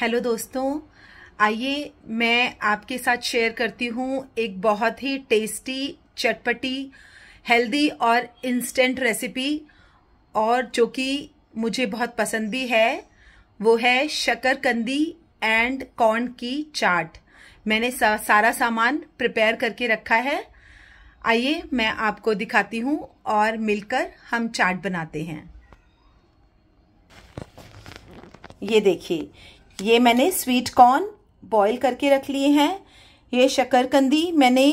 hello दोस्तों आइए मैं आपके साथ शेयर करती हूँ एक बहुत ही टेस्टी चटपटी हेल्दी और इंस्टेंट रेसिपी और जो कि मुझे बहुत पसंद भी है वो है शकरकंदी एंड कॉर्न की चाट मैंने सा, सारा सामान प्रिपेयर करके रखा है आइए मैं आपको दिखाती हूँ और मिलकर हम चाट बनाते हैं ये देखिए ये मैंने स्वीट कॉर्न बॉईल करके रख लिए हैं ये शक्करकंदी मैंने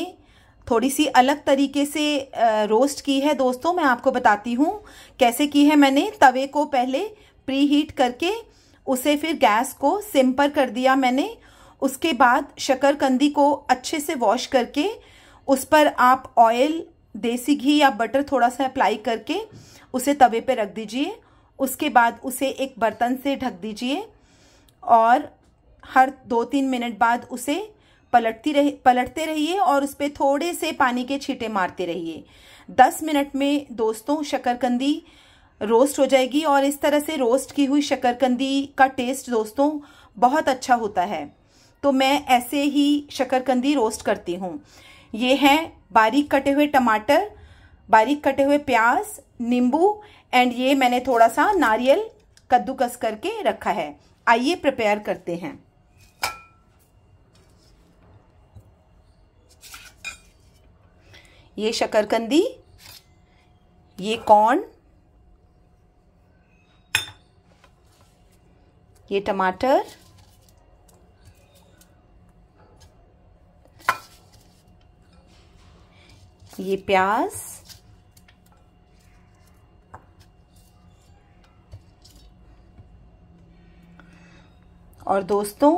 थोड़ी सी अलग तरीके से रोस्ट की है दोस्तों मैं आपको बताती हूँ कैसे की है मैंने तवे को पहले प्री हीट करके उसे फिर गैस को सिम्पर कर दिया मैंने उसके बाद शक्करकंदी को अच्छे से वॉश करके उस पर आप ऑयल देसी घी या बटर थोड़ा सा अप्लाई करके उसे तवे पर रख दीजिए उसके बाद उसे एक बर्तन से ढक दीजिए और हर दो तीन मिनट बाद उसे पलटती रही पलटते रहिए और उस पर थोड़े से पानी के छींटे मारते रहिए दस मिनट में दोस्तों शक्करकंदी रोस्ट हो जाएगी और इस तरह से रोस्ट की हुई शकरकंदी का टेस्ट दोस्तों बहुत अच्छा होता है तो मैं ऐसे ही शक्करकंदी रोस्ट करती हूँ ये हैं बारीक कटे हुए टमाटर बारीक कटे हुए प्याज नींबू एंड ये मैंने थोड़ा सा नारियल कद्दूकस करके रखा है आइए प्रिपेयर करते हैं ये शकरकंदी ये कॉर्न ये टमाटर ये प्याज और दोस्तों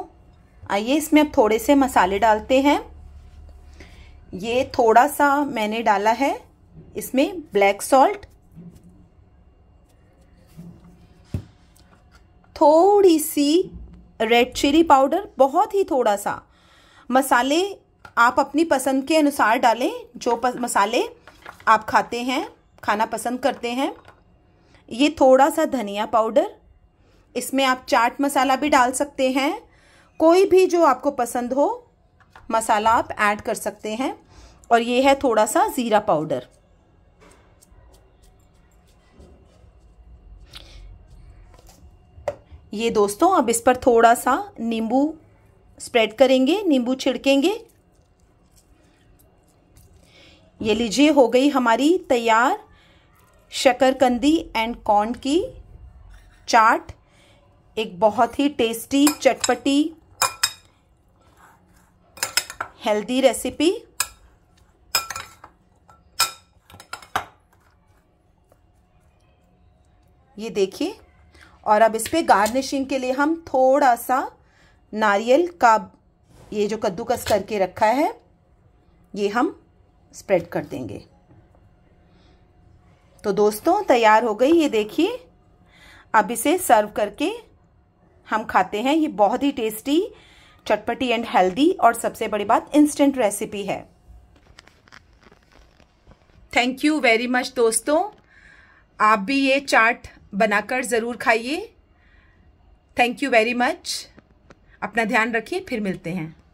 आइए इसमें अब थोड़े से मसाले डालते हैं ये थोड़ा सा मैंने डाला है इसमें ब्लैक सॉल्ट थोड़ी सी रेड चिली पाउडर बहुत ही थोड़ा सा मसाले आप अपनी पसंद के अनुसार डालें जो मसाले आप खाते हैं खाना पसंद करते हैं ये थोड़ा सा धनिया पाउडर इसमें आप चाट मसाला भी डाल सकते हैं कोई भी जो आपको पसंद हो मसाला आप ऐड कर सकते हैं और ये है थोड़ा सा ज़ीरा पाउडर ये दोस्तों अब इस पर थोड़ा सा नींबू स्प्रेड करेंगे नींबू छिड़केंगे ये लीजिए हो गई हमारी तैयार शकरकंदी एंड कॉर्न की चाट एक बहुत ही टेस्टी चटपटी हेल्दी रेसिपी ये देखिए और अब इस पर गार्निशिंग के लिए हम थोड़ा सा नारियल का ये जो कद्दूकस करके रखा है ये हम स्प्रेड कर देंगे तो दोस्तों तैयार हो गई ये देखिए अब इसे सर्व करके हम खाते हैं ये बहुत ही टेस्टी चटपटी एंड हेल्दी और सबसे बड़ी बात इंस्टेंट रेसिपी है थैंक यू वेरी मच दोस्तों आप भी ये चाट बनाकर ज़रूर खाइए थैंक यू वेरी मच अपना ध्यान रखिए फिर मिलते हैं